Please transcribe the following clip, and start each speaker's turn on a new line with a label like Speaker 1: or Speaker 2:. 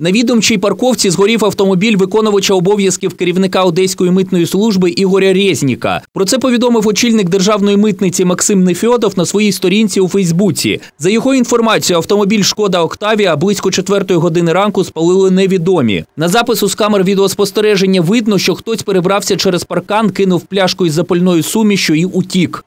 Speaker 1: На відомчій парковці згорів автомобіль виконувача обов'язків керівника одеської митної служби Ігоря Резніка. Про це повідомив очільник державної митниці Максим Нефьодов на своїй сторінці у Фейсбуці. За його інформацією, автомобіль Шкода Октавія близько 4 години ранку спалили невідомі. На запису з камер відеоспостереження видно, що хтось перебрався через паркан, кинув пляшку із запальною сумішю і утік.